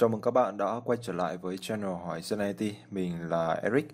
Chào mừng các bạn đã quay trở lại với channel Hỏi Dân IT, mình là Eric.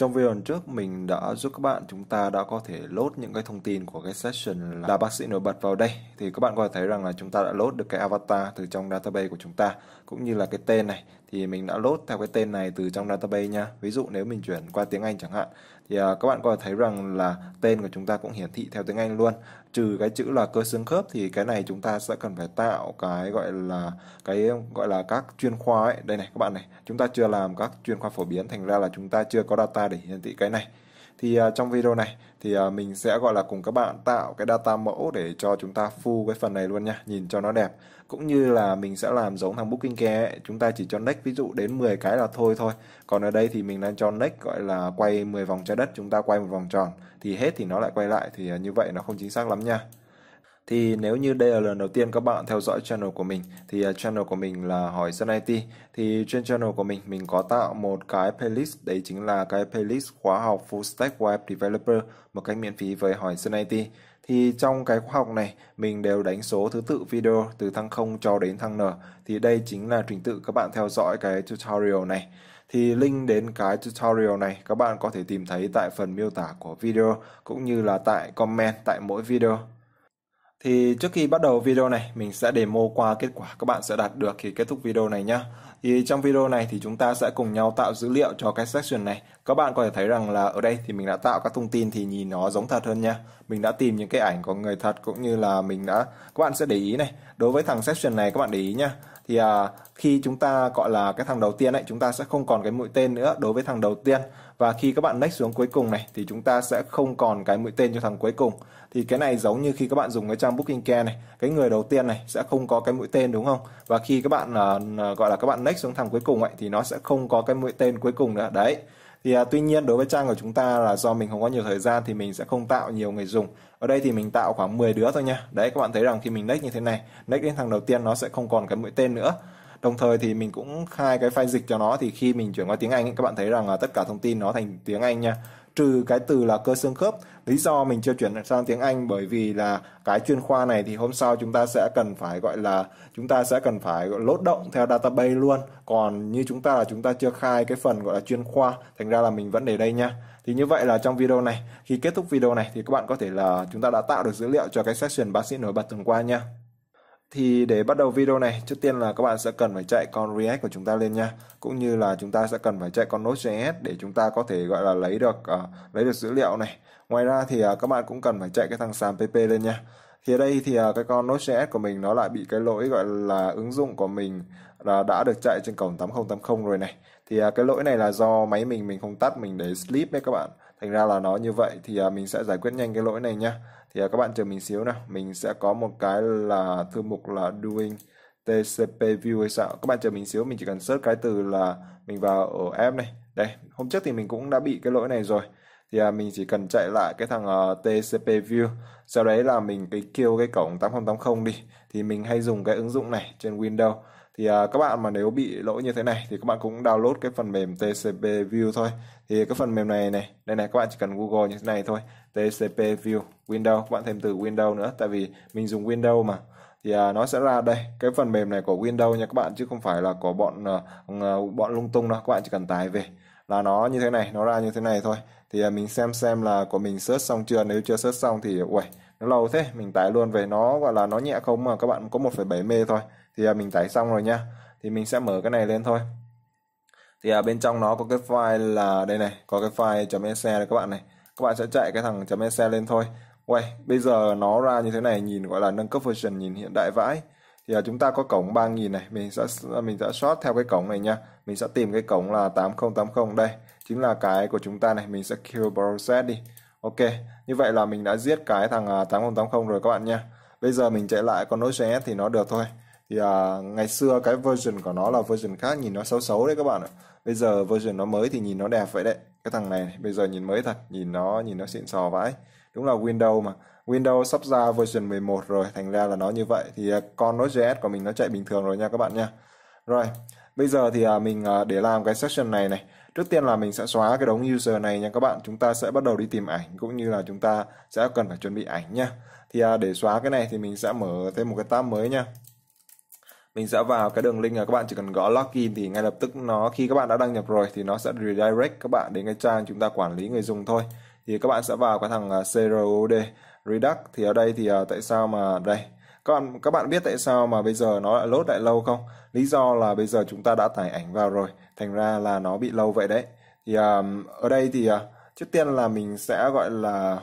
Trong video trước mình đã giúp các bạn chúng ta đã có thể load những cái thông tin của cái session là bác sĩ nổi bật vào đây thì các bạn có thể thấy rằng là chúng ta đã load được cái avatar từ trong database của chúng ta cũng như là cái tên này thì mình đã load theo cái tên này từ trong database nha. Ví dụ nếu mình chuyển qua tiếng Anh chẳng hạn thì à, các bạn có thể thấy rằng là tên của chúng ta cũng hiển thị theo tiếng Anh luôn. Trừ cái chữ là cơ xương khớp thì cái này chúng ta sẽ cần phải tạo cái gọi là cái gọi là các chuyên khoa ấy. Đây này các bạn này, chúng ta chưa làm các chuyên khoa phổ biến thành ra là chúng ta chưa có data để hiển thị cái này thì à, trong video này thì à, mình sẽ gọi là cùng các bạn tạo cái data mẫu để cho chúng ta full cái phần này luôn nha nhìn cho nó đẹp cũng như là mình sẽ làm giống thằng booking care ấy. chúng ta chỉ cho next ví dụ đến 10 cái là thôi thôi còn ở đây thì mình đang cho next gọi là quay 10 vòng trái đất chúng ta quay một vòng tròn thì hết thì nó lại quay lại thì à, như vậy nó không chính xác lắm nha thì nếu như đây là lần đầu tiên các bạn theo dõi channel của mình thì à, channel của mình là Hỏi Dân IT. Thì trên channel của mình mình có tạo một cái playlist đấy chính là cái playlist khóa học Full Stack Web Developer một cách miễn phí với Hỏi Dân IT. Thì trong cái khóa học này mình đều đánh số thứ tự video từ thăng 0 cho đến thăng N. Thì đây chính là trình tự các bạn theo dõi cái tutorial này thì link đến cái tutorial này các bạn có thể tìm thấy tại phần miêu tả của video cũng như là tại comment tại mỗi video thì trước khi bắt đầu video này, mình sẽ demo qua kết quả các bạn sẽ đạt được khi kết thúc video này nhé. Thì trong video này thì chúng ta sẽ cùng nhau tạo dữ liệu cho cái section này. Các bạn có thể thấy rằng là ở đây thì mình đã tạo các thông tin thì nhìn nó giống thật hơn nha. Mình đã tìm những cái ảnh của người thật cũng như là mình đã các bạn sẽ để ý này. Đối với thằng section này các bạn để ý nha. Thì à, khi chúng ta gọi là cái thằng đầu tiên ấy, chúng ta sẽ không còn cái mũi tên nữa đối với thằng đầu tiên và khi các bạn next xuống cuối cùng này thì chúng ta sẽ không còn cái mũi tên cho thằng cuối cùng thì cái này giống như khi các bạn dùng cái trang booking care này cái người đầu tiên này sẽ không có cái mũi tên đúng không và khi các bạn uh, gọi là các bạn next xuống thằng cuối cùng ấy thì nó sẽ không có cái mũi tên cuối cùng nữa đấy thì à, tuy nhiên đối với trang của chúng ta là do mình không có nhiều thời gian thì mình sẽ không tạo nhiều người dùng ở đây thì mình tạo khoảng 10 đứa thôi nha đấy các bạn thấy rằng khi mình next như thế này next đến thằng đầu tiên nó sẽ không còn cái mũi tên nữa đồng thời thì mình cũng khai cái file dịch cho nó thì khi mình chuyển qua tiếng Anh ấy, các bạn thấy rằng là tất cả thông tin nó thành tiếng Anh nha trừ cái từ là cơ xương khớp lý do mình chưa chuyển sang tiếng Anh bởi vì là cái chuyên khoa này thì hôm sau chúng ta sẽ cần phải gọi là chúng ta sẽ cần phải lốt động theo database luôn còn như chúng ta là chúng ta chưa khai cái phần gọi là chuyên khoa thành ra là mình vẫn để đây nha thì như vậy là trong video này khi kết thúc video này thì các bạn có thể là chúng ta đã tạo được dữ liệu cho cái section bác sĩ nổi bật tuần qua nha thì để bắt đầu video này, trước tiên là các bạn sẽ cần phải chạy con React của chúng ta lên nha. Cũng như là chúng ta sẽ cần phải chạy con Node.js để chúng ta có thể gọi là lấy được uh, lấy được dữ liệu này. Ngoài ra thì uh, các bạn cũng cần phải chạy cái thằng sàn PP lên nha. Thì ở đây thì uh, cái con Node.js của mình nó lại bị cái lỗi gọi là ứng dụng của mình là đã được chạy trên cổng 8080 rồi này. Thì uh, cái lỗi này là do máy mình mình không tắt mình để sleep đấy các bạn. Thành ra là nó như vậy thì uh, mình sẽ giải quyết nhanh cái lỗi này nha thì à, các bạn chờ mình xíu nào mình sẽ có một cái là thư mục là doing TCP view hay sao các bạn chờ mình xíu mình chỉ cần search cái từ là mình vào ở app này đây hôm trước thì mình cũng đã bị cái lỗi này rồi thì à, mình chỉ cần chạy lại cái thằng à, TCP view sau đấy là mình cái kêu cái cổng 8080 đi thì mình hay dùng cái ứng dụng này trên Windows thì à, các bạn mà nếu bị lỗi như thế này thì các bạn cũng download cái phần mềm TCP View thôi thì cái phần mềm này này đây này các bạn chỉ cần Google như thế này thôi TCP View Windows các bạn thêm từ Windows nữa tại vì mình dùng Windows mà thì à, nó sẽ ra đây cái phần mềm này của Windows nha các bạn chứ không phải là của bọn uh, bọn lung tung đâu các bạn chỉ cần tải về là nó như thế này nó ra như thế này thôi thì à, mình xem xem là của mình search xong chưa nếu chưa search xong thì uầy nó lâu thế mình tải luôn về nó gọi là nó nhẹ không mà các bạn có 1,7 mê thôi thì à, mình tải xong rồi nha thì mình sẽ mở cái này lên thôi thì ở à, bên trong nó có cái file là đây này có cái file .ec này các bạn này các bạn sẽ chạy cái thằng .ec lên thôi Uầy, bây giờ nó ra như thế này nhìn gọi là nâng cấp version nhìn hiện đại vãi thì à, chúng ta có cổng 3000 này mình sẽ mình sẽ sort theo cái cổng này nha mình sẽ tìm cái cổng là 8080 đây chính là cái của chúng ta này mình sẽ kill process đi ok như vậy là mình đã giết cái thằng 8080 rồi các bạn nha bây giờ mình chạy lại con nối thì nó được thôi thì à, ngày xưa cái version của nó là version khác nhìn nó xấu xấu đấy các bạn ạ bây giờ version nó mới thì nhìn nó đẹp vậy đấy cái thằng này bây giờ nhìn mới thật nhìn nó nhìn nó xịn sò vãi đúng là Windows mà Windows sắp ra version 11 rồi thành ra là nó như vậy thì à, con node JS của mình nó chạy bình thường rồi nha các bạn nha rồi bây giờ thì à, mình để làm cái section này này trước tiên là mình sẽ xóa cái đống user này nha các bạn chúng ta sẽ bắt đầu đi tìm ảnh cũng như là chúng ta sẽ cần phải chuẩn bị ảnh nha thì để xóa cái này thì mình sẽ mở thêm một cái tab mới nha mình sẽ vào cái đường link là các bạn chỉ cần gõ login thì ngay lập tức nó khi các bạn đã đăng nhập rồi thì nó sẽ redirect các bạn đến cái trang chúng ta quản lý người dùng thôi thì các bạn sẽ vào cái thằng à, CRUD Redux thì ở đây thì à, tại sao mà đây các bạn các bạn biết tại sao mà bây giờ nó lại lốt lại lâu không lý do là bây giờ chúng ta đã tải ảnh vào rồi thành ra là nó bị lâu vậy đấy thì um, ở đây thì uh, trước tiên là mình sẽ gọi là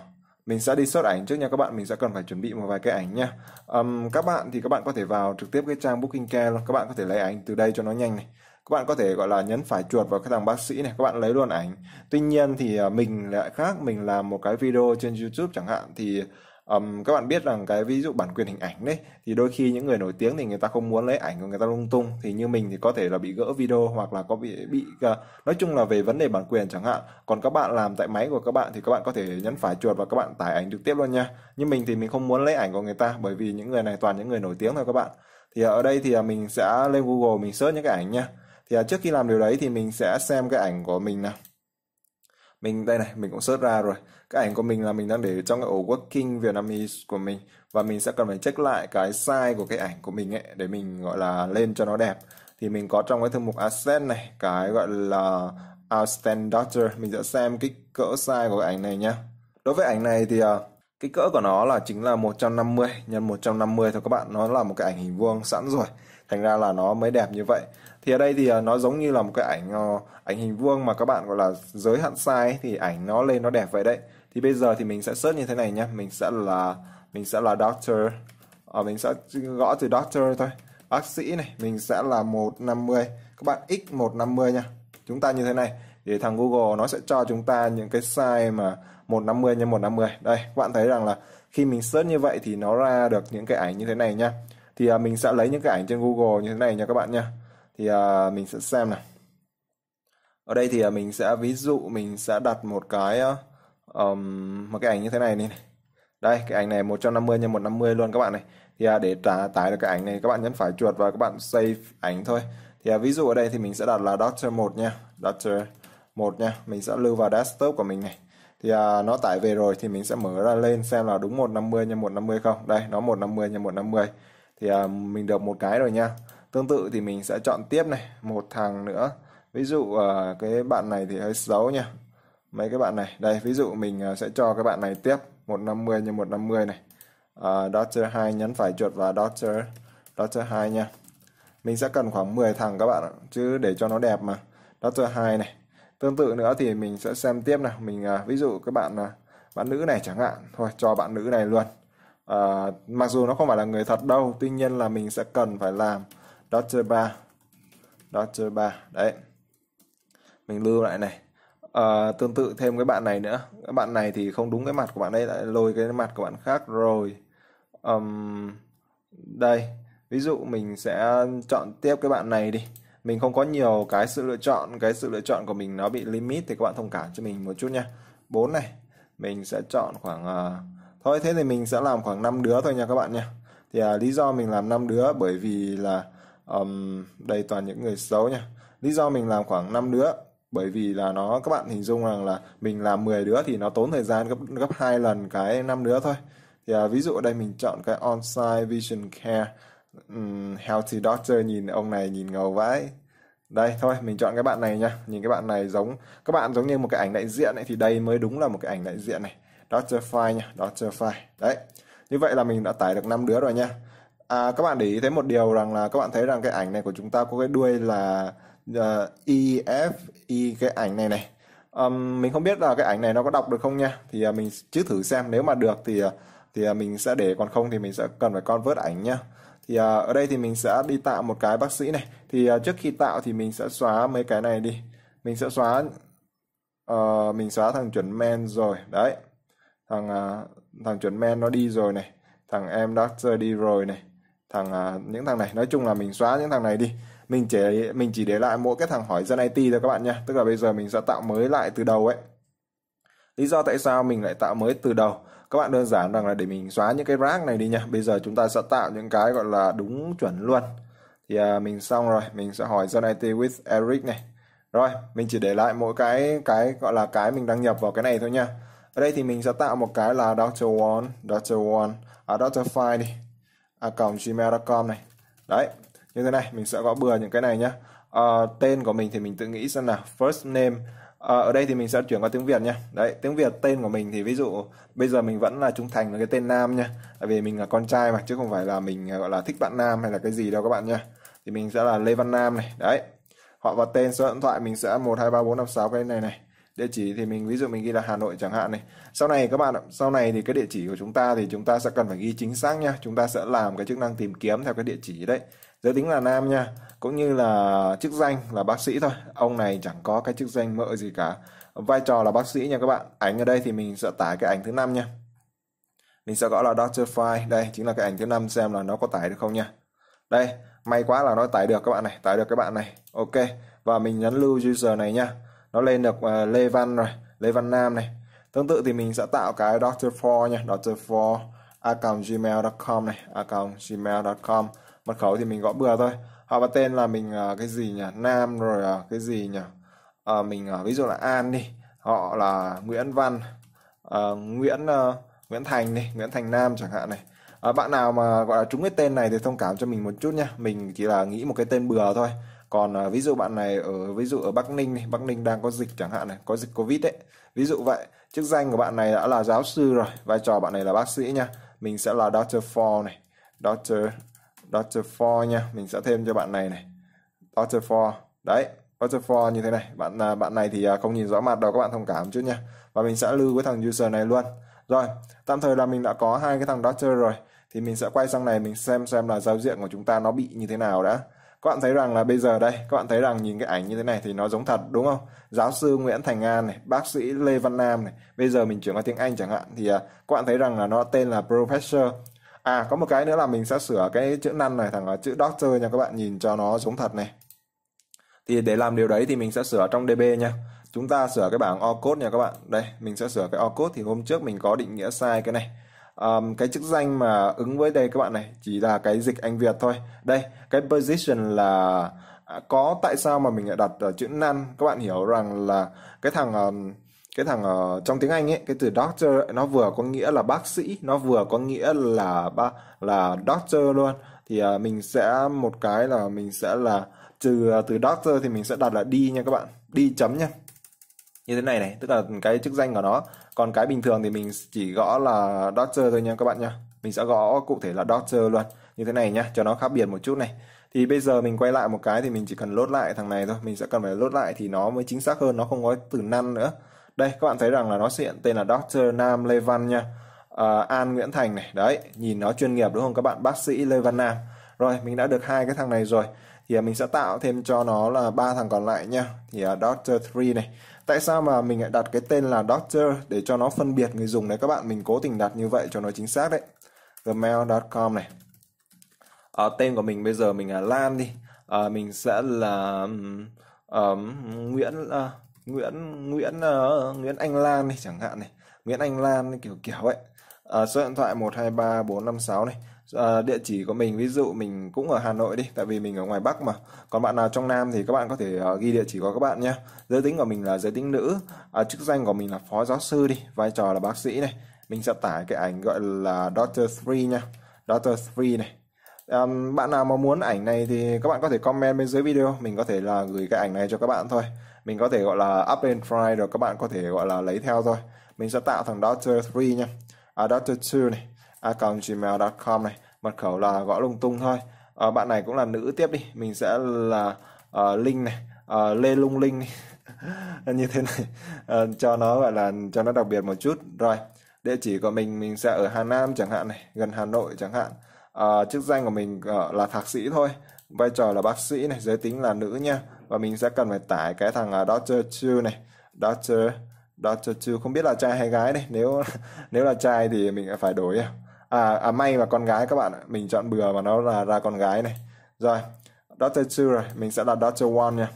mình sẽ đi xuất ảnh trước nha các bạn mình sẽ cần phải chuẩn bị một vài cái ảnh nha um, các bạn thì các bạn có thể vào trực tiếp cái trang booking care luôn các bạn có thể lấy ảnh từ đây cho nó nhanh này các bạn có thể gọi là nhấn phải chuột vào cái thằng bác sĩ này các bạn lấy luôn ảnh tuy nhiên thì ờ, mình lại khác mình làm một cái video trên youtube chẳng hạn thì um, các bạn biết rằng cái ví dụ bản quyền hình ảnh đấy thì đôi khi những người nổi tiếng thì người ta không muốn lấy ảnh của người ta lung tung thì như mình thì có thể là bị gỡ video hoặc là có bị bị uh, nói chung là về vấn đề bản quyền chẳng hạn còn các bạn làm tại máy của các bạn thì các bạn có thể nhấn phải chuột và các bạn tải ảnh trực tiếp luôn nha nhưng mình thì mình không muốn lấy ảnh của người ta bởi vì những người này toàn những người nổi tiếng thôi các bạn thì ở đây thì à, mình sẽ lên Google mình search những cái ảnh nha thì à, trước khi làm điều đấy thì mình sẽ xem cái ảnh của mình nào mình đây này mình cũng search ra rồi cái ảnh của mình là mình đang để trong cái ổ working Vietnamese của mình và mình sẽ cần phải check lại cái size của cái ảnh của mình ấy để mình gọi là lên cho nó đẹp thì mình có trong cái thư mục asset này cái gọi là outstanding mình sẽ xem kích cỡ size của cái ảnh này nhá đối với ảnh này thì à, kích cỡ của nó là chính là 150 nhân 150 thôi các bạn nó là một cái ảnh hình vuông sẵn rồi thành ra là nó mới đẹp như vậy thì ở đây thì ờ, nó giống như là một cái ảnh ờ, ảnh hình vuông mà các bạn gọi là giới hạn size thì ảnh nó lên nó đẹp vậy đấy thì bây giờ thì mình sẽ search như thế này nhá mình sẽ là mình sẽ là doctor ở ờ, mình sẽ gõ từ doctor thôi bác sĩ này mình sẽ là 150 các bạn x 150 nha chúng ta như thế này thì thằng Google nó sẽ cho chúng ta những cái size mà 150 nhân 150 đây các bạn thấy rằng là khi mình search như vậy thì nó ra được những cái ảnh như thế này nha thì mình sẽ lấy những cái ảnh trên Google như thế này nha các bạn nha thì à, mình sẽ xem này ở đây thì à, mình sẽ ví dụ mình sẽ đặt một cái um, một cái ảnh như thế này này đây cái ảnh này 150 x 150 luôn các bạn này thì à, để trả tải được cái ảnh này các bạn nhấn phải chuột và các bạn save ảnh thôi thì à, ví dụ ở đây thì mình sẽ đặt là Doctor 1 nha Doctor 1 nha mình sẽ lưu vào desktop của mình này thì à, nó tải về rồi thì mình sẽ mở ra lên xem là đúng 150 x 150 không đây nó 150 x 150 thì à, mình được một cái rồi nha tương tự thì mình sẽ chọn tiếp này một thằng nữa ví dụ à, cái bạn này thì hơi xấu nha mấy cái bạn này đây ví dụ mình à, sẽ cho các bạn này tiếp 150 nhân 150 này uh, Docker 2 nhấn phải chuột và Docker Docker 2 nha mình sẽ cần khoảng 10 thằng các bạn ạ chứ để cho nó đẹp mà Docker 2 này tương tự nữa thì mình sẽ xem tiếp nào mình uh, ví dụ các bạn uh, bạn nữ này chẳng hạn thôi cho bạn nữ này luôn uh, mặc dù nó không phải là người thật đâu tuy nhiên là mình sẽ cần phải làm Docker 3 Docker 3 đấy mình lưu lại này à, tương tự thêm cái bạn này nữa các bạn này thì không đúng cái mặt của bạn đây, lại lôi cái mặt của bạn khác rồi um, đây ví dụ mình sẽ chọn tiếp cái bạn này đi mình không có nhiều cái sự lựa chọn cái sự lựa chọn của mình nó bị limit thì các bạn thông cảm cho mình một chút nha bốn này mình sẽ chọn khoảng uh, thôi thế thì mình sẽ làm khoảng 5 đứa thôi nha các bạn nha thì uh, lý do mình làm 5 đứa bởi vì là um, đây toàn những người xấu nha lý do mình làm khoảng 5 đứa bởi vì là nó các bạn hình dung rằng là mình làm 10 đứa thì nó tốn thời gian gấp gấp hai lần cái năm đứa thôi thì à, ví dụ ở đây mình chọn cái on vision care um, healthy doctor nhìn ông này nhìn ngầu vãi đây thôi mình chọn cái bạn này nha nhìn cái bạn này giống các bạn giống như một cái ảnh đại diện ấy thì đây mới đúng là một cái ảnh đại diện này doctor file nha doctor file đấy như vậy là mình đã tải được năm đứa rồi nha À, các bạn để ý thấy một điều rằng là các bạn thấy rằng cái ảnh này của chúng ta có cái đuôi là uh, E, F, cái ảnh này này. Um, mình không biết là cái ảnh này nó có đọc được không nha. Thì uh, mình chứ thử xem nếu mà được thì uh, thì uh, mình sẽ để còn không thì mình sẽ cần phải convert ảnh nha. Thì uh, ở đây thì mình sẽ đi tạo một cái bác sĩ này. Thì uh, trước khi tạo thì mình sẽ xóa mấy cái này đi. Mình sẽ xóa uh, mình xóa thằng chuẩn men rồi. Đấy. Thằng uh, thằng chuẩn men nó đi rồi này. Thằng em doctor đi rồi này thằng à, những thằng này nói chung là mình xóa những thằng này đi mình chỉ mình chỉ để lại mỗi cái thằng hỏi dân IT thôi các bạn nha tức là bây giờ mình sẽ tạo mới lại từ đầu ấy lý do tại sao mình lại tạo mới từ đầu các bạn đơn giản rằng là để mình xóa những cái rác này đi nha bây giờ chúng ta sẽ tạo những cái gọi là đúng chuẩn luôn thì à, mình xong rồi mình sẽ hỏi dân IT with Eric này rồi mình chỉ để lại mỗi cái cái gọi là cái mình đăng nhập vào cái này thôi nha ở đây thì mình sẽ tạo một cái là doctor one doctor one à, doctor file đi a à, gmail.com này đấy như thế này mình sẽ gõ bừa những cái này nhé à, ờ, tên của mình thì mình tự nghĩ xem là first name à, ở đây thì mình sẽ chuyển qua tiếng Việt nhé đấy tiếng Việt tên của mình thì ví dụ bây giờ mình vẫn là trung thành với cái tên nam nha tại vì mình là con trai mà chứ không phải là mình gọi là thích bạn nam hay là cái gì đâu các bạn nha thì mình sẽ là Lê Văn Nam này đấy họ và tên số điện thoại mình sẽ một hai ba bốn năm sáu cái này này địa chỉ thì mình ví dụ mình ghi là Hà Nội chẳng hạn này sau này các bạn ạ sau này thì cái địa chỉ của chúng ta thì chúng ta sẽ cần phải ghi chính xác nha chúng ta sẽ làm cái chức năng tìm kiếm theo cái địa chỉ đấy giới tính là nam nha cũng như là chức danh là bác sĩ thôi ông này chẳng có cái chức danh mỡ gì cả vai trò là bác sĩ nha các bạn ảnh ở đây thì mình sẽ tải cái ảnh thứ năm nha mình sẽ gọi là doctor file đây chính là cái ảnh thứ năm xem là nó có tải được không nha đây may quá là nó tải được các bạn này tải được các bạn này ok và mình nhấn lưu user này nha nó lên được uh, Lê Văn rồi Lê Văn Nam này tương tự thì mình sẽ tạo cái Dr. For nha Dr. For gmail.com này gmail.com mật khẩu thì mình gõ bừa thôi họ và tên là mình uh, cái gì nhỉ Nam rồi uh, cái gì nhỉ uh, mình uh, ví dụ là An đi họ là Nguyễn Văn uh, Nguyễn uh, Nguyễn Thành đi Nguyễn Thành Nam chẳng hạn này à, bạn nào mà gọi là trúng cái tên này thì thông cảm cho mình một chút nha mình chỉ là nghĩ một cái tên bừa thôi còn à, ví dụ bạn này ở ví dụ ở Bắc Ninh này, Bắc Ninh đang có dịch chẳng hạn này có dịch Covid đấy ví dụ vậy chức danh của bạn này đã là giáo sư rồi vai trò bạn này là bác sĩ nha mình sẽ là doctor For này doctor doctor For nha mình sẽ thêm cho bạn này này doctor For đấy doctor For như thế này bạn à, bạn này thì à, không nhìn rõ mặt đâu các bạn thông cảm chút nha và mình sẽ lưu với thằng user này luôn rồi tạm thời là mình đã có hai cái thằng doctor rồi thì mình sẽ quay sang này mình xem xem là giao diện của chúng ta nó bị như thế nào đã các bạn thấy rằng là bây giờ đây các bạn thấy rằng nhìn cái ảnh như thế này thì nó giống thật đúng không giáo sư Nguyễn Thành An này bác sĩ Lê Văn Nam này bây giờ mình chuyển qua tiếng Anh chẳng hạn thì à, các bạn thấy rằng là nó tên là professor à có một cái nữa là mình sẽ sửa cái chữ năn này thằng chữ doctor nha các bạn nhìn cho nó giống thật này thì để làm điều đấy thì mình sẽ sửa trong DB nha chúng ta sửa cái bảng O code nha các bạn đây mình sẽ sửa cái O code thì hôm trước mình có định nghĩa sai cái này um, cái chức danh mà ứng với đây các bạn này chỉ là cái dịch Anh Việt thôi đây cái position là à, có tại sao mà mình lại đặt uh, chữ năn các bạn hiểu rằng là cái thằng um, cái thằng uh, trong tiếng Anh ấy cái từ doctor nó vừa có nghĩa là bác sĩ nó vừa có nghĩa là ba là doctor luôn thì uh, mình sẽ một cái là mình sẽ là trừ từ, ờ, uh, từ doctor thì mình sẽ đặt là đi nha các bạn đi chấm nha như thế này này tức là cái chức danh của nó còn cái bình thường thì mình chỉ gõ là Docker thôi nha các bạn nha mình sẽ gõ cụ thể là Docker luôn như thế này nhá cho nó khác biệt một chút này thì bây giờ mình quay lại một cái thì mình chỉ cần lốt lại thằng này thôi mình sẽ cần phải lốt lại thì nó mới chính xác hơn nó không có từ năn nữa đây các bạn thấy rằng là nó xuất hiện tên là Doctor Nam Lê Văn nha à, An Nguyễn Thành này đấy nhìn nó chuyên nghiệp đúng không các bạn bác sĩ Lê Văn Nam rồi mình đã được hai cái thằng này rồi thì mình sẽ tạo thêm cho nó là ba thằng còn lại nha thì uh, Doctor 3 này tại sao mà mình lại đặt cái tên là doctor để cho nó phân biệt người dùng đấy các bạn mình cố tình đặt như vậy cho nó chính xác đấy gmail.com này à, tên của mình bây giờ mình là Lan đi à, mình sẽ là um, um, Nguyễn uh, Nguyễn Nguyễn uh, Nguyễn Anh Lan đi chẳng hạn này Nguyễn Anh Lan kiểu kiểu ấy à, số điện thoại một hai ba bốn năm sáu này Ờ, địa chỉ của mình ví dụ mình cũng ở Hà Nội đi tại vì mình ở ngoài Bắc mà còn bạn nào trong Nam thì các bạn có thể ờ, ghi địa chỉ của các bạn nhé giới tính của mình là giới tính nữ ờ, chức danh của mình là phó giáo sư đi vai trò là bác sĩ này mình sẽ tải cái ảnh gọi là Doctor Three nha Doctor Three này um, bạn nào mà muốn ảnh này thì các bạn có thể comment bên dưới video mình có thể là gửi cái ảnh này cho các bạn thôi mình có thể gọi là up and try rồi các bạn có thể gọi là lấy theo thôi mình sẽ tạo thằng Doctor 3 nha à, Doctor 2 này a gmail.com này mật khẩu là gõ lung tung thôi à, bạn này cũng là nữ tiếp đi mình sẽ là uh, linh này uh, lê lung linh như thế này uh, cho nó gọi là cho nó đặc biệt một chút rồi địa chỉ của mình mình sẽ ở Hà Nam chẳng hạn này gần Hà Nội chẳng hạn uh, chức danh của mình là thạc sĩ thôi vai trò là bác sĩ này giới tính là nữ nha và mình sẽ cần phải tải cái thằng uh, Doctor Chu này Doctor Doctor Chu không biết là trai hay gái này nếu nếu là trai thì mình phải đổi à à, à may mà con gái các bạn ạ mình chọn bừa mà nó là ra con gái này rồi daughter 2 rồi mình sẽ đặt daughter 1 nha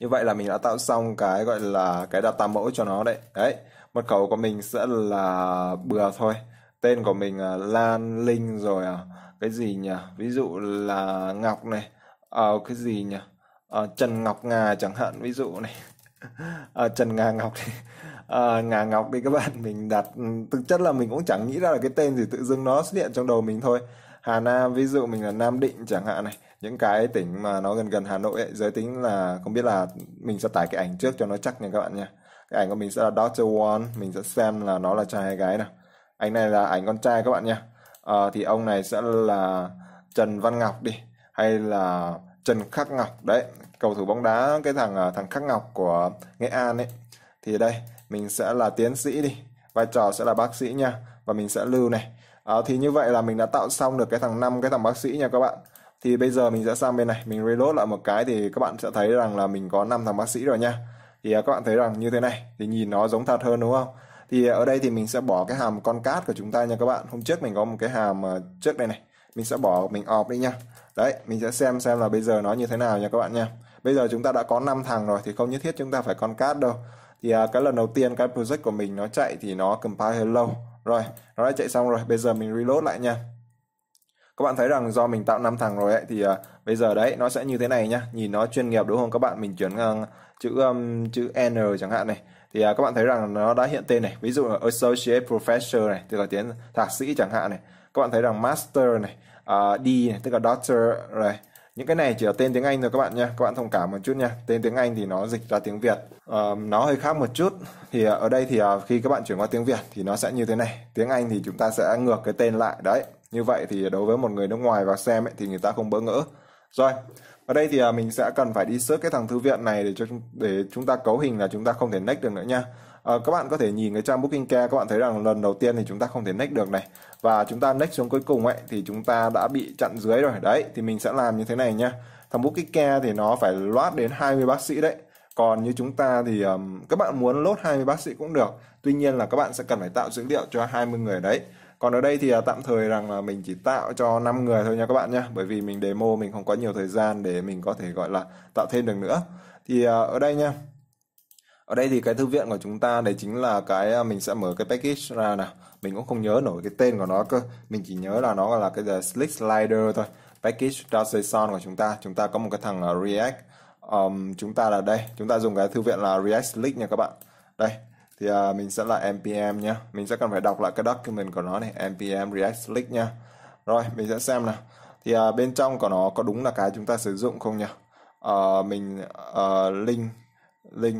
như vậy là mình đã tạo xong cái gọi là cái data mẫu cho nó đấy đấy mật khẩu của mình sẽ là bừa thôi tên của mình là Lan Linh rồi à cái gì nhỉ ví dụ là Ngọc này à, cái gì nhỉ à, Trần Ngọc Ngà chẳng hạn ví dụ này à, Trần Ngà Ngọc này à, ngà ngọc đi các bạn mình đặt ừ, thực chất là mình cũng chẳng nghĩ ra là cái tên gì tự dưng nó xuất hiện trong đầu mình thôi Hà Nam ví dụ mình là Nam Định chẳng hạn này những cái tỉnh mà nó gần gần Hà Nội ấy, giới tính là không biết là mình sẽ tải cái ảnh trước cho nó chắc nha các bạn nha cái ảnh của mình sẽ là Doctor One mình sẽ xem là nó là trai hay gái nào ảnh này là ảnh con trai các bạn nha à, thì ông này sẽ là Trần Văn Ngọc đi hay là Trần Khắc Ngọc đấy cầu thủ bóng đá cái thằng à, thằng Khắc Ngọc của Nghệ An ấy thì đây mình sẽ là tiến sĩ đi vai trò sẽ là bác sĩ nha và mình sẽ lưu này à, thì như vậy là mình đã tạo xong được cái thằng năm cái thằng bác sĩ nha các bạn thì bây giờ mình sẽ sang bên này mình reload lại một cái thì các bạn sẽ thấy rằng là mình có năm thằng bác sĩ rồi nha thì à, các bạn thấy rằng như thế này thì nhìn nó giống thật hơn đúng không thì à, ở đây thì mình sẽ bỏ cái hàm con cát của chúng ta nha các bạn hôm trước mình có một cái hàm à, trước đây này mình sẽ bỏ mình ọp đi nha đấy mình sẽ xem xem là bây giờ nó như thế nào nha các bạn nha bây giờ chúng ta đã có năm thằng rồi thì không nhất thiết chúng ta phải con cát đâu thì à, cái lần đầu tiên cái project của mình nó chạy thì nó compile hơi lâu rồi nó đã chạy xong rồi bây giờ mình reload lại nha các bạn thấy rằng do mình tạo năm thằng rồi ấy, thì à, bây giờ đấy nó sẽ như thế này nhá nhìn nó chuyên nghiệp đúng không các bạn mình chuyển uh, chữ um, chữ n chẳng hạn này thì à, các bạn thấy rằng nó đã hiện tên này ví dụ là associate professor này tức là tiếng thạc sĩ chẳng hạn này các bạn thấy rằng master này uh, d này tức là doctor này những cái này chỉ là tên tiếng Anh thôi các bạn nha các bạn thông cảm một chút nha tên tiếng Anh thì nó dịch ra tiếng Việt uh, nó hơi khác một chút thì ờ, ở đây thì ờ, khi các bạn chuyển qua tiếng Việt thì nó sẽ như thế này tiếng Anh thì chúng ta sẽ ngược cái tên lại đấy như vậy thì đối với một người nước ngoài vào xem ấy, thì người ta không bỡ ngỡ rồi ở đây thì ờ, mình sẽ cần phải đi search cái thằng thư viện này để cho để chúng ta cấu hình là chúng ta không thể nách được nữa nha à, các bạn có thể nhìn cái trang booking care các bạn thấy rằng lần đầu tiên thì chúng ta không thể next được này và chúng ta next xuống cuối cùng ấy thì chúng ta đã bị chặn dưới rồi đấy thì mình sẽ làm như thế này nhá thằng booking care thì nó phải loát đến 20 bác sĩ đấy còn như chúng ta thì um, các bạn muốn lốt 20 bác sĩ cũng được tuy nhiên là các bạn sẽ cần phải tạo dữ liệu cho 20 người đấy còn ở đây thì uh, tạm thời rằng là mình chỉ tạo cho 5 người thôi nha các bạn nhá bởi vì mình demo mình không có nhiều thời gian để mình có thể gọi là tạo thêm được nữa thì uh, ở đây nha ở đây thì cái thư viện của chúng ta đấy chính là cái à, mình sẽ mở cái package ra nào mình cũng không nhớ nổi cái tên của nó cơ mình chỉ nhớ là nó là cái slick slider thôi package.json của chúng ta chúng ta có một cái thằng à, react um, chúng ta là đây chúng ta dùng cái thư viện là react slick nha các bạn đây thì uh, mình sẽ là npm nhá mình sẽ cần phải đọc lại cái document của nó này npm react slick nha rồi mình sẽ xem nào thì uh, bên trong của nó có đúng là cái chúng ta sử dụng không nhỉ uh, mình uh, link link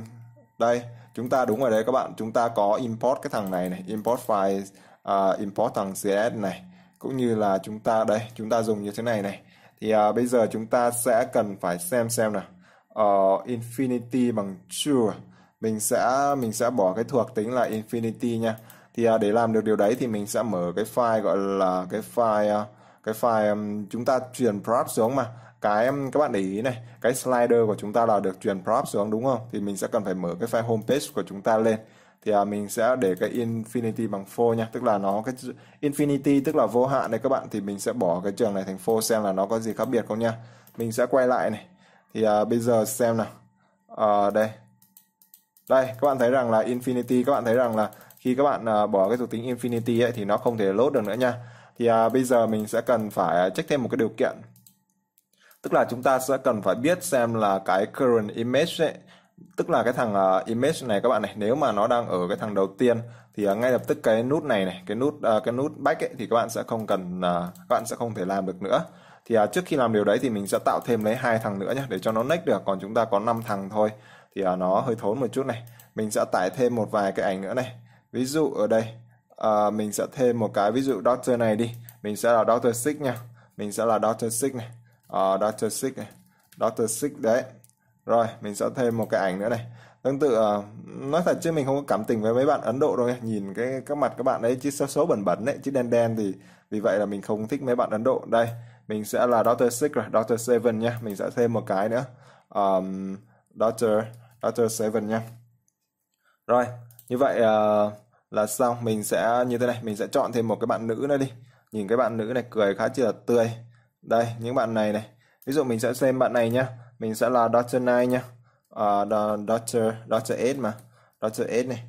đây chúng ta đúng ở đây các bạn chúng ta có import cái thằng này này import file uh, import thằng CSS này cũng như là chúng ta đây chúng ta dùng như thế này này thì uh, bây giờ chúng ta sẽ cần phải xem xem nào uh, infinity bằng true mình sẽ mình sẽ bỏ cái thuộc tính là infinity nha thì uh, để làm được điều đấy thì mình sẽ mở cái file gọi là cái file uh, cái file um, chúng ta truyền prop xuống mà cái các bạn để ý này cái slider của chúng ta là được truyền prop xuống đúng không thì mình sẽ cần phải mở cái file homepage của chúng ta lên thì à, mình sẽ để cái infinity bằng full nha tức là nó cái infinity tức là vô hạn này các bạn thì mình sẽ bỏ cái trường này thành full xem là nó có gì khác biệt không nha mình sẽ quay lại này thì à, bây giờ xem nào à, đây đây các bạn thấy rằng là infinity các bạn thấy rằng là khi các bạn à, bỏ cái thuộc tính infinity ấy thì nó không thể lốt được nữa nha thì à, bây giờ mình sẽ cần phải check thêm một cái điều kiện tức là chúng ta sẽ cần phải biết xem là cái current image ấy, tức là cái thằng uh, image này các bạn này nếu mà nó đang ở cái thằng đầu tiên thì uh, ngay lập tức cái nút này này cái nút uh, cái nút back ấy, thì các bạn sẽ không cần uh, các bạn sẽ không thể làm được nữa thì uh, trước khi làm điều đấy thì mình sẽ tạo thêm lấy hai thằng nữa nhé để cho nó next được còn chúng ta có 5 thằng thôi thì uh, nó hơi thốn một chút này mình sẽ tải thêm một vài cái ảnh nữa này ví dụ ở đây uh, mình sẽ thêm một cái ví dụ doctor này đi mình sẽ là doctor six nha mình sẽ là doctor six này uh, Dr. Six này Dr. Six đấy rồi mình sẽ thêm một cái ảnh nữa này tương tự uh, nói thật chứ mình không có cảm tình với mấy bạn Ấn Độ đâu nhìn cái các mặt các bạn ấy chứ xấu xấu bẩn bẩn đấy chứ đen đen thì vì vậy là mình không thích mấy bạn Ấn Độ đây mình sẽ là Dr. Six rồi Dr. Seven nhá mình sẽ thêm một cái nữa um, Dr. Dr. Seven nhá rồi như vậy uh, là xong mình sẽ như thế này mình sẽ chọn thêm một cái bạn nữ nữa đi nhìn cái bạn nữ này cười khá chi là tươi đây những bạn này này ví dụ mình sẽ xem bạn này nhá mình sẽ là Dr. Nine nhá à, Dr. Dr. S mà Dr. S này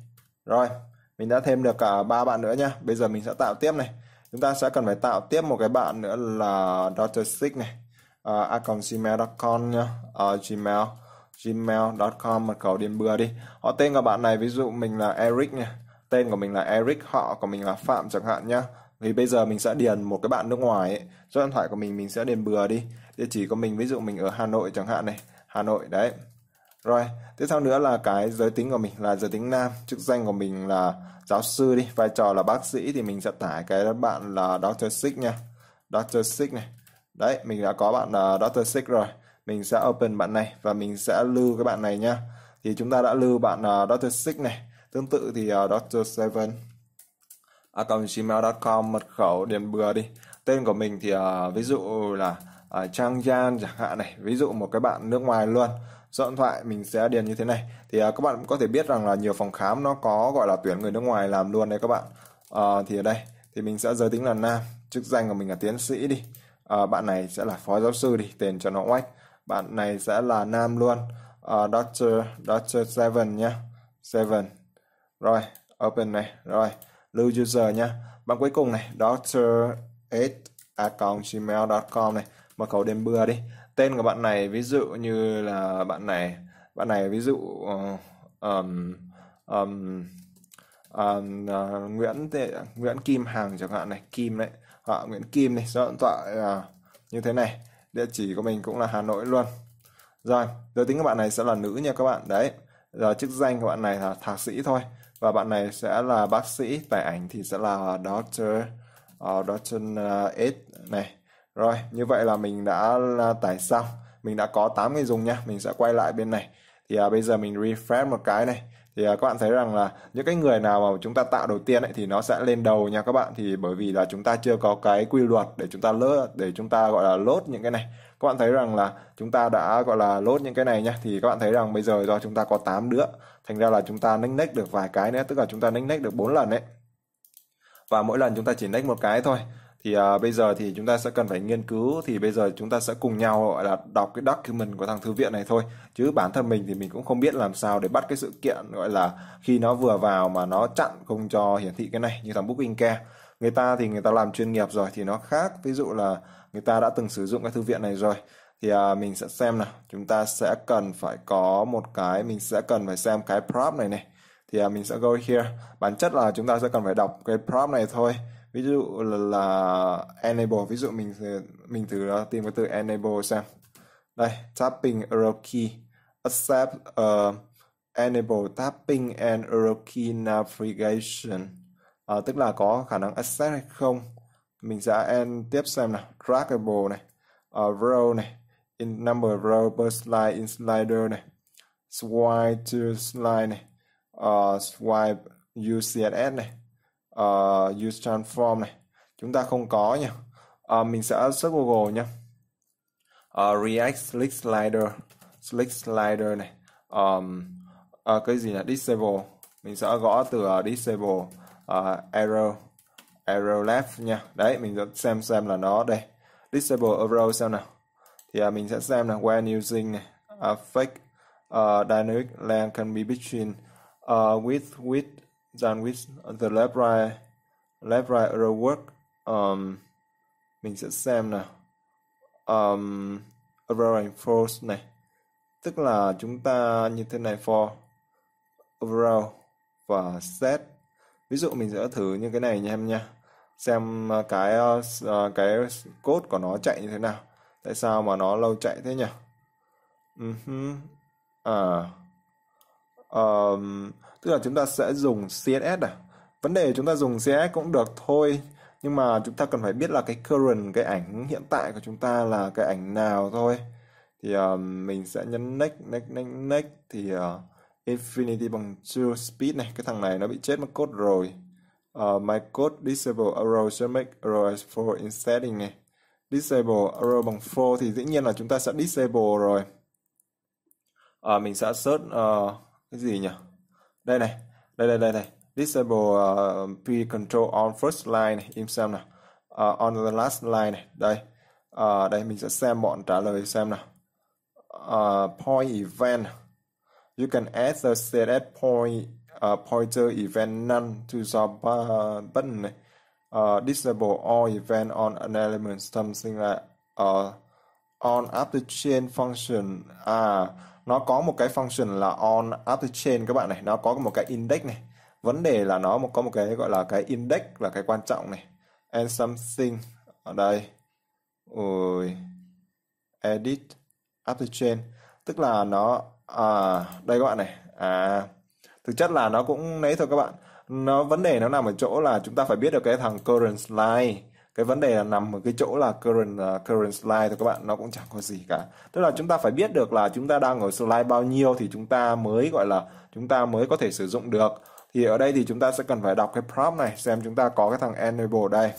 rồi mình đã thêm được cả ba bạn nữa nhá bây giờ mình sẽ tạo tiếp này chúng ta sẽ cần phải tạo tiếp một cái bạn nữa là Dr. Six này à, a gmail.com nhá à, gmail gmail.com mật khẩu điền bừa đi họ tên của bạn này ví dụ mình là Eric nhá tên của mình là Eric họ của mình là Phạm chẳng hạn nhá vì bây giờ mình sẽ điền một cái bạn nước ngoài ấy, số điện thoại của mình mình sẽ điền bừa đi địa chỉ của mình ví dụ mình ở Hà Nội chẳng hạn này Hà Nội đấy rồi tiếp theo nữa là cái giới tính của mình là giới tính nam chức danh của mình là giáo sư đi vai trò là bác sĩ thì mình sẽ tải cái bạn là Doctor Sick nha Doctor Sick này đấy mình đã có bạn là Doctor Sick rồi mình sẽ open bạn này và mình sẽ lưu cái bạn này nha thì chúng ta đã lưu bạn là Doctor Sick này tương tự thì à, Doctor Seven À, a gmail.com mật khẩu điền bừa đi tên của mình thì uh, ví dụ là uh, trang gian chẳng hạn này ví dụ một cái bạn nước ngoài luôn số điện thoại mình sẽ điền như thế này thì uh, các bạn có thể biết rằng là nhiều phòng khám nó có gọi là tuyển người nước ngoài làm luôn đấy các bạn uh, thì ở đây thì mình sẽ giới tính là nam chức danh của mình là tiến sĩ đi uh, bạn này sẽ là phó giáo sư đi tên cho nó oách bạn này sẽ là nam luôn uh, doctor doctor seven nhá seven rồi open này rồi lưu user nha bạn cuối cùng này doctor gmail.com này mật khẩu đêm bừa đi tên của bạn này ví dụ như là bạn này bạn này ví dụ um, um, um, uh, Nguyễn Nguyễn Kim Hằng chẳng hạn này Kim đấy họ Nguyễn Kim này số điện thoại uh, như thế này địa chỉ của mình cũng là Hà Nội luôn rồi giới tính của bạn này sẽ là nữ nha các bạn đấy giờ chức danh của bạn này là thạc sĩ thôi và bạn này sẽ là bác sĩ tại ảnh thì sẽ là doctor uh, doctor aid ờ, này rồi như vậy là mình đã tải xong mình đã có 8 người dùng nha mình sẽ quay lại bên này thì à, bây giờ mình refresh một cái này thì các bạn thấy rằng là những cái người nào mà chúng ta tạo đầu tiên ấy, thì nó sẽ lên đầu nha các bạn thì bởi vì là chúng ta chưa có cái quy luật để chúng ta lỡ để chúng ta gọi là lốt những cái này các bạn thấy rằng là chúng ta đã gọi là lốt những cái này nhá thì các bạn thấy rằng bây giờ do chúng ta có 8 đứa thành ra là chúng ta nách nách được vài cái nữa tức là chúng ta nách nách được 4 lần đấy và mỗi lần chúng ta chỉ nách một cái thôi thì uh, bây giờ thì chúng ta sẽ cần phải nghiên cứu thì bây giờ chúng ta sẽ cùng nhau gọi là đọc cái document của thằng thư viện này thôi chứ bản thân mình thì mình cũng không biết làm sao để bắt cái sự kiện gọi là khi nó vừa vào mà nó chặn không cho hiển thị cái này như thằng booking care người ta thì người ta làm chuyên nghiệp rồi thì nó khác ví dụ là người ta đã từng sử dụng cái thư viện này rồi thì à, mình sẽ xem nào chúng ta sẽ cần phải có một cái mình sẽ cần phải xem cái prop này này thì à, mình sẽ go here bản chất là chúng ta sẽ cần phải đọc cái prop này thôi ví dụ là, là enable ví dụ mình mình thử à, tìm cái từ enable xem đây tapping arrow key accept uh, enable tapping and arrow key navigation à, tức là có khả năng accept hay không mình sẽ end tiếp xem nào draggable này uh, ờ, row này in number row per slide in slider này swipe to slide này uh, swipe use css này uh, use transform này chúng ta không có nha uh, mình sẽ search google nha uh, react slick slider slick slider này um, uh, cái gì là disable mình sẽ gõ từ uh, disable uh, error Arrow left nha đấy mình sẽ xem xem là nó đây disable arrow xem nào thì à, mình sẽ xem là when using này à, fake uh, dynamic length can be between uh, with with than with the left right left right arrow work um, mình sẽ xem nào um, arrow and force này tức là chúng ta như thế này for overall và set ví dụ mình sẽ thử như cái này nha em nha xem ờ, cái ờ, ờ, cái cốt của nó chạy như thế nào tại sao mà nó lâu chạy thế nhỉ uh-huh. à um, tức là chúng ta sẽ dùng CSS à vấn đề chúng ta dùng CSS cũng được thôi nhưng mà chúng ta cần phải biết là cái current cái ảnh hiện tại của chúng ta là cái ảnh nào thôi thì uh, mình sẽ nhấn next next next next thì uh, infinity bằng true speed này cái thằng này nó bị chết mất cốt rồi uh, my code disable arrow sẽ make arrow as 4 instead này disable arrow bằng 4 thì dĩ nhiên là chúng ta sẽ disable rồi uh, mình sẽ search uh, cái gì nhỉ đây này đây đây đây này disable uh, p control on first line này im xem nào uh, on the last line này đây uh, đây mình sẽ xem bọn trả lời xem nào uh, point event you can add the status point uh, pointer event none to job button này. Uh, disable all event on an element something like uh, on after chain function à nó có một cái function là on after chain các bạn này nó có một cái index này vấn đề là nó có một cái gọi là cái index là cái quan trọng này and something ở đây ôi edit after chain tức là nó à đây các bạn này à thực chất là nó cũng nấy thôi các bạn nó vấn đề nó nằm ở chỗ là chúng ta phải biết được cái thằng current slide cái vấn đề là nằm ở cái chỗ là current uh, current slide thôi các bạn nó cũng chẳng có gì cả tức là chúng ta phải biết được là chúng ta đang ở slide bao nhiêu thì chúng ta mới gọi là chúng ta mới có thể sử dụng được thì ở đây thì chúng ta sẽ cần phải đọc cái prompt này xem chúng ta có cái thằng enable đây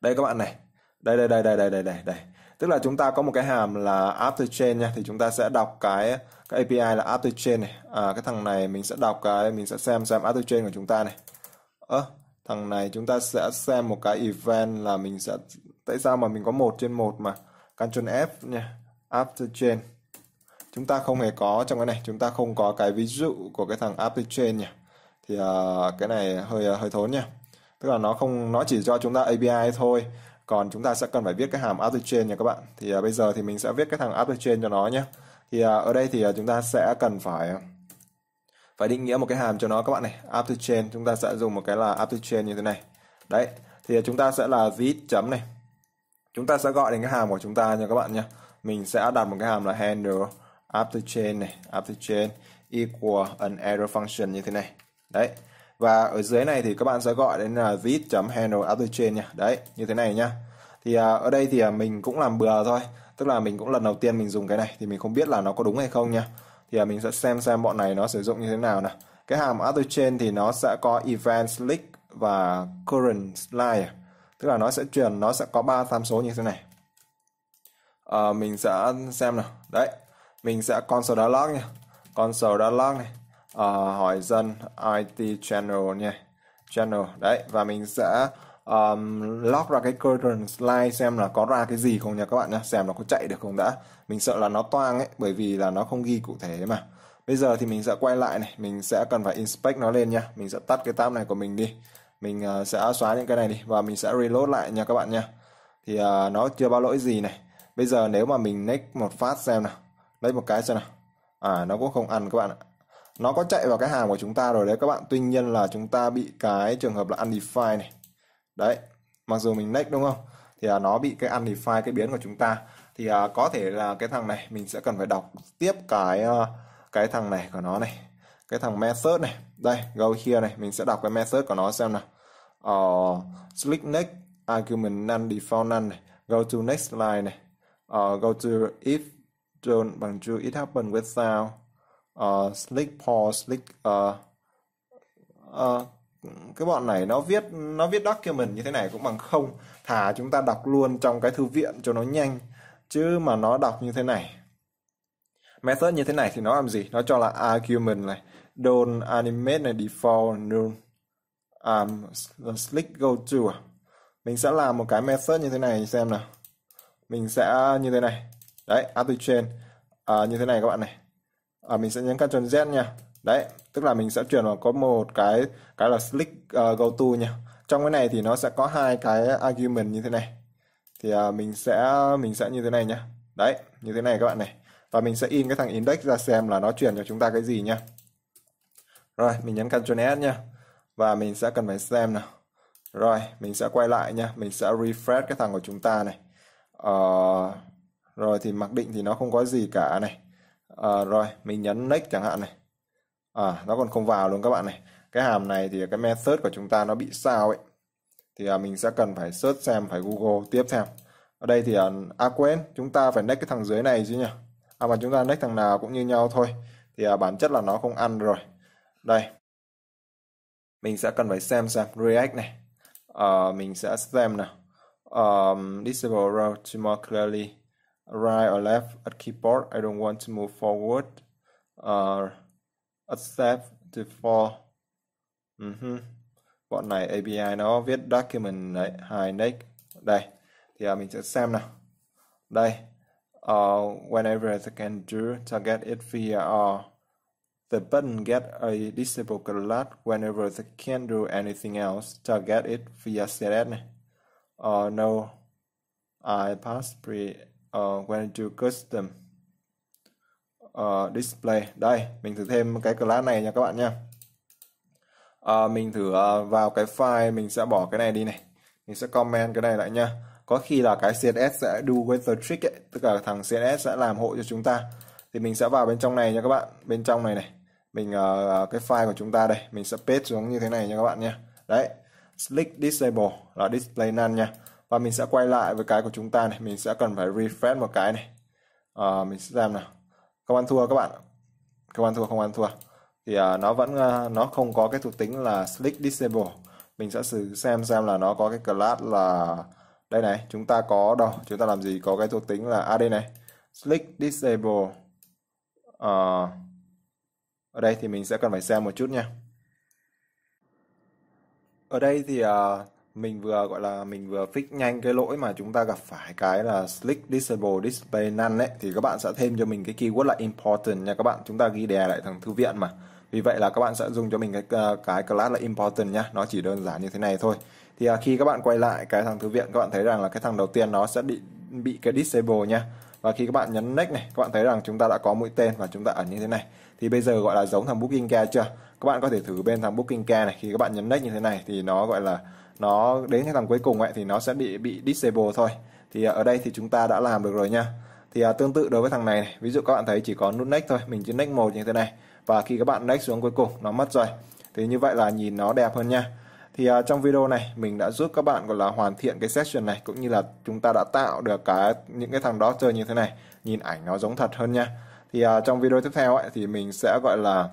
đây các bạn này đây đây đây đây đây đây đây tức là chúng ta có một cái hàm là afterchain nha thì chúng ta sẽ đọc cái cái API là afterchain này à, cái thằng này mình sẽ đọc cái mình sẽ xem xem afterchain của chúng ta này ơ à, thằng này chúng ta sẽ xem một cái event là mình sẽ tại sao mà mình có một trên một mà Ctrl F nha afterchain chúng ta không hề có trong cái này chúng ta không có cái ví dụ của cái thằng afterchain nha thì uh, cái này hơi à, hơi thốn nha tức là nó không nó chỉ cho chúng ta API thôi còn chúng ta sẽ cần phải viết cái hàm after chain nha các bạn thì uh, bây giờ thì mình sẽ viết cái thằng after chain cho nó nhé thì uh, ở đây thì uh, chúng ta sẽ cần phải phải định nghĩa một cái hàm cho nó các bạn này after chain chúng ta sẽ dùng một cái là after chain như thế này đấy thì uh, chúng ta sẽ là this chấm này chúng ta sẽ gọi đến cái hàm của chúng ta nha các bạn nhé mình sẽ đặt một cái hàm là handle after chain này after chain equal an error function như thế này đấy và ở dưới này thì các bạn sẽ gọi đến là vid.handle after chain nha đấy như thế này nhá thì à, ở đây thì à, mình cũng làm bừa thôi tức là mình cũng lần đầu tiên mình dùng cái này thì mình không biết là nó có đúng hay không nha thì à, mình sẽ xem xem bọn này nó sử dụng như thế nào nè cái hàm after chain thì nó sẽ có event leak và current line tức là nó sẽ truyền nó sẽ có ba tham số như thế này à, mình sẽ xem nào đấy mình sẽ console log nha console log này uh, hỏi dân IT channel nha channel đấy và mình sẽ um, log ra cái curtain slide xem là có ra cái gì không nha các bạn nhé xem nó có chạy được không đã mình sợ là nó toang ấy bởi vì là nó không ghi cụ thể mà bây giờ thì mình sẽ quay lại này mình sẽ cần phải inspect nó lên nha mình sẽ tắt cái tab này của mình đi mình uh, sẽ xóa những cái này đi và mình sẽ reload lại nha các bạn nha thì uh, nó chưa báo lỗi gì này bây giờ nếu mà mình next một phát xem nào lấy một cái xem nào à nó cũng không ăn các bạn ạ nó có chạy vào cái hàm của chúng ta rồi đấy các bạn tuy nhiên là chúng ta bị cái trường hợp là undefined này đấy mặc dù mình next đúng không thì à, nó bị cái undefined cái biến của chúng ta thì à, có thể là cái thằng này mình sẽ cần phải đọc tiếp cái ờ, cái thằng này của nó này cái thằng method này đây go here này mình sẽ đọc cái method của nó xem nào uh, ờ, select next argument undefined none này go to next line này uh, go to if true bằng true it happen without uh, Slick Paul Slick uh, uh, cái bọn này nó viết nó viết document như thế này cũng bằng không thà chúng ta đọc luôn trong cái thư viện cho nó nhanh chứ mà nó đọc như thế này method như thế này thì nó làm gì nó cho là argument này don animate này default null um, slick go to à? mình sẽ làm một cái method như thế này xem nào mình sẽ như thế này đấy add to chain à, như thế này các bạn này à, mình sẽ nhấn Ctrl Z nha đấy tức là mình sẽ chuyển vào có một cái cái là slick uh, go to nha trong cái này thì nó sẽ có hai cái argument như thế này thì uh, mình sẽ mình sẽ như thế này nhá đấy như thế này các bạn này và mình sẽ in cái thằng index ra xem là nó chuyển cho chúng ta cái gì nhá rồi mình nhấn Ctrl S nha và mình sẽ cần phải xem nào rồi mình sẽ quay lại nha mình sẽ refresh cái thằng của chúng ta này uh, rồi thì mặc định thì nó không có gì cả này à, rồi mình nhấn next chẳng hạn này à nó còn không vào luôn các bạn này cái hàm này thì cái method của chúng ta nó bị sao ấy thì à, mình sẽ cần phải search xem phải google tiếp theo ở đây thì à quên chúng ta phải next cái thằng dưới này chứ nhỉ à mà chúng ta next thằng nào cũng như nhau thôi thì à, bản chất là nó không ăn rồi đây mình sẽ cần phải xem xem react này à, mình sẽ xem nào um, disable route to more clearly right or left at keyboard. I don't want to move forward or uh, accept default. Uh -huh. Bọn này API nó viết document này, high next. Đây, thì à, mình sẽ xem nào. Đây, uh, whenever the can do target it via the button get a disable alert whenever the can do anything else target it via CLS này. Or no, I pass pre uh, when to custom uh, ờ, display đây mình thử thêm cái class này nha các bạn nha uh, ờ, mình thử uh, vào cái file mình sẽ bỏ cái này đi này mình sẽ comment cái này lại nha có khi là cái CSS sẽ do với the trick ấy, tức là thằng CSS sẽ làm hộ cho chúng ta thì mình sẽ vào bên trong này nha các bạn bên trong này này mình uh, cái file của chúng ta đây mình sẽ paste xuống như thế này nha các bạn nha đấy slick disable là display none nha và mình sẽ quay lại với cái của chúng ta này mình sẽ cần phải refresh một cái này à, mình sẽ làm nào không ăn thua các bạn không ăn thua không ăn thua thì à, nó vẫn à, nó không có cái thuộc tính là slick disable mình sẽ thử xem xem là nó có cái class là đây này chúng ta có đâu chúng ta làm gì có cái thuộc tính là à đây này slick disable à, ở đây thì mình sẽ cần phải xem một chút nha ở đây thì uh, mình vừa gọi là mình vừa fix nhanh cái lỗi mà chúng ta gặp phải cái là slick disable display none ấy thì các bạn sẽ thêm cho mình cái keyword là important nha các bạn chúng ta ghi đè lại thằng thư viện mà vì vậy là các bạn sẽ dùng cho mình cái ờ, cái class là important nhá nó chỉ đơn giản như thế này thôi thì à, khi các bạn quay lại cái thằng thư viện các bạn thấy rằng là cái thằng đầu tiên nó sẽ bị bị cái disable nhá và khi các bạn nhấn next này các bạn thấy rằng chúng ta đã có mũi tên và chúng ta ẩn như thế này thì bây giờ gọi là giống thằng booking care chưa các bạn có thể thử bên thằng booking care này khi các bạn nhấn next như thế này thì nó gọi là nó đến cái thằng cuối cùng ấy thì nó sẽ bị bị disable thôi thì à, ở đây thì chúng ta đã làm được rồi nha thì à, tương tự đối với thằng này, này ví dụ các bạn thấy chỉ có nút next thôi mình chỉ next một như thế này và khi các bạn next xuống cuối cùng nó mất rồi thì như vậy là nhìn nó đẹp hơn nha thì à, trong video này mình đã giúp các bạn gọi là hoàn thiện cái section này cũng như là chúng ta đã tạo được cái những cái thằng đó chơi như thế này nhìn ảnh nó giống thật hơn nha thì à, trong video tiếp theo ấy, thì mình sẽ gọi là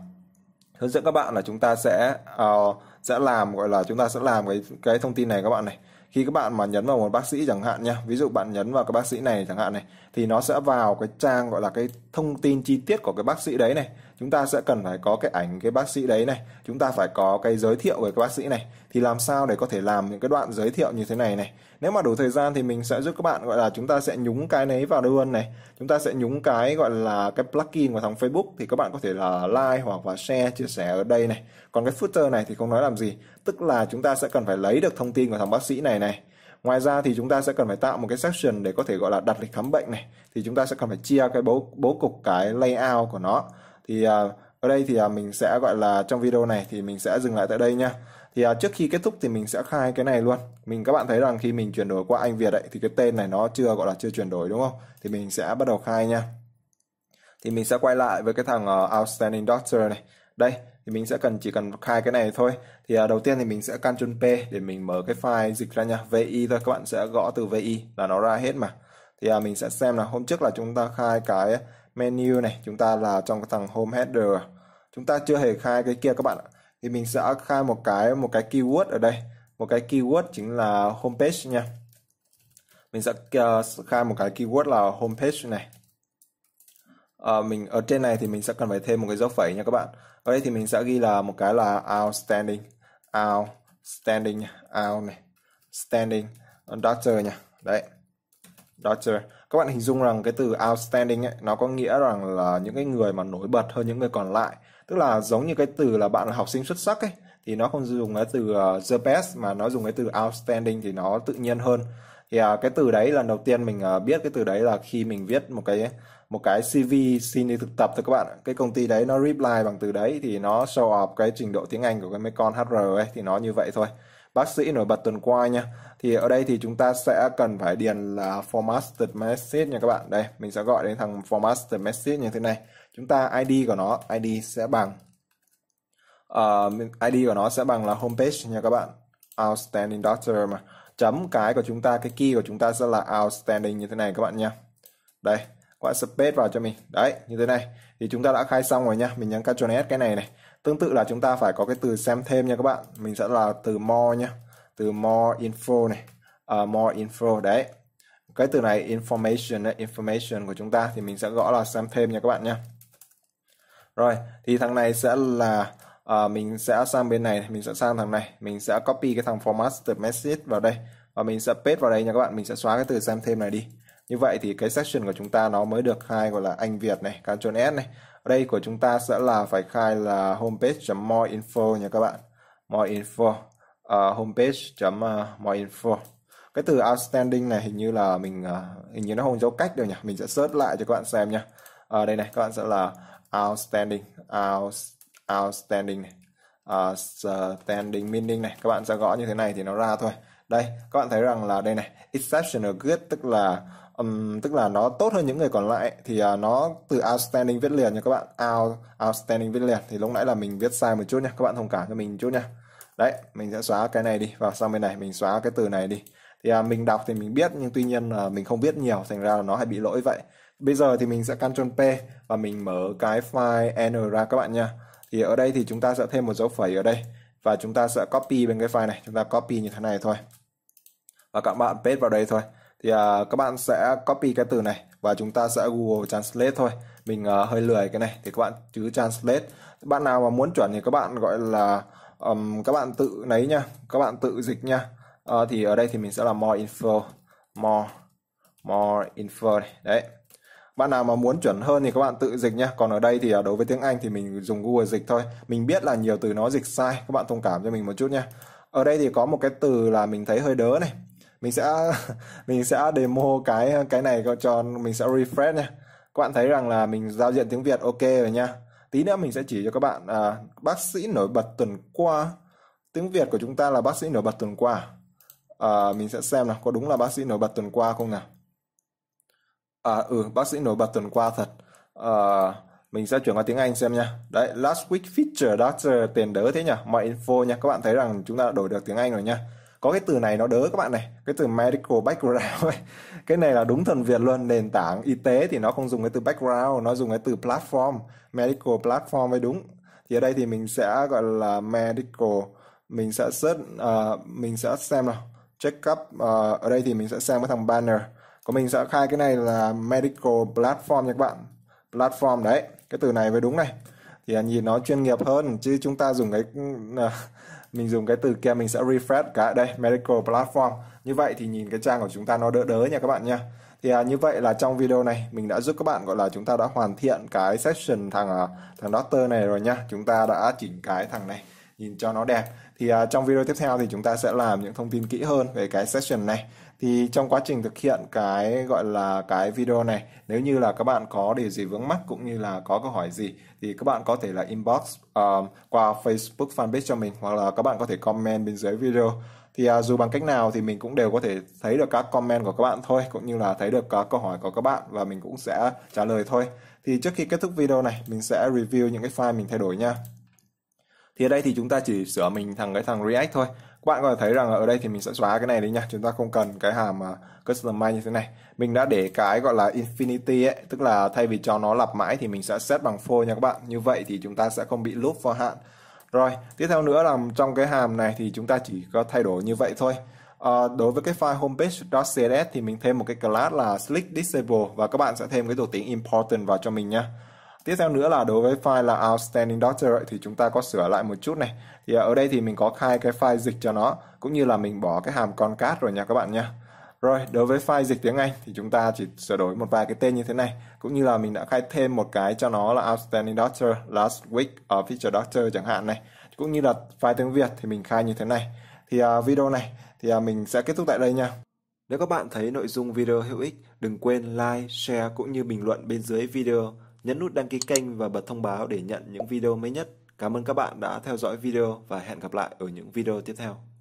hướng dẫn các bạn là chúng ta sẽ uh, sẽ làm gọi là chúng ta sẽ làm cái cái thông tin này các bạn này khi các bạn mà nhấn vào một bác sĩ chẳng hạn nha ví dụ bạn nhấn vào cái bác sĩ này chẳng hạn này thì nó sẽ vào cái trang gọi là cái thông tin chi tiết của cái bác sĩ đấy này chúng ta sẽ cần phải có cái ảnh cái bác sĩ đấy này chúng ta phải có cái giới thiệu về cái bác sĩ này thì làm sao để có thể làm những cái đoạn giới thiệu như thế này này nếu mà đủ thời gian thì mình sẽ giúp các bạn gọi là chúng ta sẽ nhúng cái đấy vào luôn này chúng ta sẽ nhúng cái gọi là cái plugin của thằng Facebook thì các bạn có thể là like hoặc là share chia sẻ ở đây này còn cái footer này thì không nói làm gì tức là chúng ta sẽ cần phải lấy được thông tin của thằng bác sĩ này này Ngoài ra thì chúng ta sẽ cần phải tạo một cái section để có thể gọi là đặt lịch khám bệnh này thì chúng ta sẽ cần phải chia cái bố bố cục cái layout của nó thì à, ở đây thì à, mình sẽ gọi là trong video này thì mình sẽ dừng lại tại đây nha thì à, trước khi kết thúc thì mình sẽ khai cái này luôn mình các bạn thấy rằng khi mình chuyển đổi qua anh Việt ấy, thì cái tên này nó chưa gọi là chưa chuyển đổi đúng không thì mình sẽ bắt đầu khai nha thì mình sẽ quay lại với cái thằng ờ, outstanding doctor này đây thì mình sẽ cần chỉ cần khai cái này thôi thì à, đầu tiên thì mình sẽ Ctrl P để mình mở cái file dịch ra nha VI thôi các bạn sẽ gõ từ VI là nó ra hết mà thì à, mình sẽ xem là hôm trước là chúng ta khai cái menu này chúng ta là trong cái thằng home header chúng ta chưa hề khai cái kia các bạn ạ thì mình sẽ khai một cái một cái keyword ở đây một cái keyword chính là homepage nha mình sẽ ờ, khai một cái keyword là homepage này à, mình ở trên này thì mình sẽ cần phải thêm một cái dấu phẩy nha các bạn ở đây thì mình sẽ ghi là một cái là outstanding outstanding out này standing doctor nha đấy doctor các bạn hình dung rằng cái từ outstanding ấy nó có nghĩa rằng là những cái người mà nổi bật hơn những người còn lại tức là giống như cái từ là bạn là học sinh xuất sắc ấy thì nó không dùng cái từ uh, the best mà nó dùng cái từ outstanding thì nó tự nhiên hơn thì uh, cái từ đấy lần đầu tiên mình uh, biết cái từ đấy là khi mình viết một cái một cái CV xin đi thực tập thôi các bạn cái công ty đấy nó reply bằng từ đấy thì nó show off cái trình độ tiếng Anh của cái mấy con HR ấy thì nó như vậy thôi bác sĩ nổi bật tuần qua nha thì ở đây thì chúng ta sẽ cần phải điền là formatted message nha các bạn đây mình sẽ gọi đến thằng formatted message như thế này chúng ta id của nó id sẽ bằng uh, ờ, id của nó sẽ bằng là homepage nha các bạn outstanding doctor mà chấm cái của chúng ta cái key của chúng ta sẽ là outstanding như thế này các bạn nha đây các bạn space vào cho mình đấy như thế này thì chúng ta đã khai xong rồi nha mình nhấn Ctrl S cái này này tương tự là chúng ta phải có cái từ xem thêm nha các bạn mình sẽ là từ more nha từ more info này uh, more info đấy cái từ này information đấy, information của chúng ta thì mình sẽ gõ là xem thêm nha các bạn nha rồi thì thằng này sẽ là uh, mình sẽ sang bên này mình sẽ sang thằng này mình sẽ copy cái thằng format từ message vào đây và mình sẽ paste vào đây nha các bạn mình sẽ xóa cái từ xem thêm này đi như vậy thì cái section của chúng ta nó mới được hai gọi là anh Việt này Ctrl S này đây của chúng ta sẽ là phải khai là homepage.moinfo nha các bạn moinfo uh, ờ, homepage.moinfo cái từ outstanding này hình như là mình uh, hình như nó không dấu cách đâu nhỉ mình sẽ search lại cho các bạn xem nha ở ờ, uh, đây này các bạn sẽ là outstanding out, outstanding này outstanding meaning này các bạn sẽ gõ như thế này thì nó ra thôi đây các bạn thấy rằng là đây này exceptional good tức là um, tức là nó tốt hơn những người còn lại thì uh, nó từ outstanding viết liền nha các bạn out outstanding viết liền thì lúc nãy là mình viết sai một chút nha các bạn thông cảm cho mình một chút nha đấy mình sẽ xóa cái này đi và sang bên này mình xóa cái từ này đi thì uh, mình đọc thì mình biết nhưng tuy nhiên uh, mình không biết nhiều thành ra là nó hay bị lỗi vậy bây giờ thì mình sẽ Ctrl P và mình mở cái file N ra các bạn nha thì ở đây thì chúng ta sẽ thêm một dấu phẩy ở đây và chúng ta sẽ copy bên cái file này chúng ta copy như thế này thôi và các bạn paste vào đây thôi thì à, các bạn sẽ copy cái từ này và chúng ta sẽ Google Translate thôi mình à, hơi lười cái này thì các bạn chứ Translate bạn nào mà muốn chuẩn thì các bạn gọi là um, các bạn tự lấy nha các bạn tự dịch nha à, thì ở đây thì mình sẽ là more info more more info này. đấy bạn nào mà muốn chuẩn hơn thì các bạn tự dịch nhé còn ở đây thì à, đối với tiếng Anh thì mình dùng Google dịch thôi mình biết là nhiều từ nó dịch sai các bạn thông cảm cho mình một chút nhé ở đây thì có một cái từ là mình thấy hơi đớ này mình sẽ mình sẽ demo cái cái này cho mình sẽ refresh nha các bạn thấy rằng là mình giao diện tiếng Việt ok rồi nha tí nữa mình sẽ chỉ cho các bạn à, bác sĩ nổi bật tuần qua tiếng Việt của chúng ta là bác sĩ nổi bật tuần qua à, mình sẽ xem là có đúng là bác sĩ nổi bật tuần qua không nào à ừ bác sĩ nổi bật tuần qua thật à, mình sẽ chuyển qua tiếng Anh xem nha đấy last week feature doctor tiền đỡ thế nhỉ mọi info nha các bạn thấy rằng chúng ta đã đổi được tiếng Anh rồi nha có cái từ này nó đỡ các bạn này cái từ medical background ấy. cái này là đúng thần việt luôn nền tảng y tế thì nó không dùng cái từ background nó dùng cái từ platform medical platform mới đúng thì ở đây thì mình sẽ gọi là medical mình sẽ search uh, mình sẽ xem nào check up uh, ở đây thì mình sẽ xem cái thằng banner của mình sẽ khai cái này là medical platform nha các bạn platform đấy cái từ này mới đúng này thì nhìn nó chuyên nghiệp hơn chứ chúng ta dùng cái uh, mình dùng cái từ kia mình sẽ refresh cái đây medical platform như vậy thì nhìn cái trang của chúng ta nó đỡ đỡ nha các bạn nha thì à, như vậy là trong video này mình đã giúp các bạn gọi là chúng ta đã hoàn thiện cái session thằng à, thằng doctor này rồi nha chúng ta đã chỉnh cái thằng này nhìn cho nó đẹp thì à, trong video tiếp theo thì chúng ta sẽ làm những thông tin kỹ hơn về cái session này thì trong quá trình thực hiện cái gọi là cái video này nếu như là các bạn có điều gì vướng mắc cũng như là có câu hỏi gì thì các bạn có thể là inbox uh, qua Facebook fanpage cho mình hoặc là các bạn có thể comment bên dưới video thì uh, dù bằng cách nào thì mình cũng đều có thể thấy được các comment của các bạn thôi cũng như là thấy được các câu hỏi của các bạn và mình cũng sẽ trả lời thôi thì trước khi kết thúc video này mình sẽ review những cái file mình thay đổi nha thì ở đây thì chúng ta chỉ sửa mình thằng cái thằng React thôi bạn có thể thấy rằng ở đây thì mình sẽ xóa cái này đi nha chúng ta không cần cái hàm uh, à, customize như thế này mình đã để cái gọi là infinity ấy tức là thay vì cho nó lặp mãi thì mình sẽ set bằng full nha các bạn như vậy thì chúng ta sẽ không bị loop vô hạn rồi tiếp theo nữa là trong cái hàm này thì chúng ta chỉ có thay đổi như vậy thôi Uh, đối với cái file homepage.css thì mình thêm một cái class là slick disable và các bạn sẽ thêm cái thuộc tính important vào cho mình nha tiếp theo nữa là đối với file là outstanding doctorate thì chúng ta có sửa lại một chút này thì à, ở đây thì mình có khai cái file dịch cho nó cũng như là mình bỏ cái hàm concat rồi nha các bạn nha rồi, đối với file dịch tiếng Anh thì chúng ta chỉ sửa đổi một vài cái tên như thế này. Cũng như là mình đã khai thêm một cái cho nó là Outstanding Doctor, Last Week ở Feature Doctor chẳng hạn này. Cũng như là file tiếng Việt thì mình khai như thế này. Thì uh, video này thì uh, mình sẽ kết thúc tại đây nha. Nếu các bạn thấy nội dung video hữu ích, đừng quên like, share cũng như bình luận bên dưới video nhấn nút đăng ký kênh và bật thông báo để nhận những video mới nhất. Cảm ơn các bạn đã theo dõi video và hẹn gặp lại ở những video tiếp theo.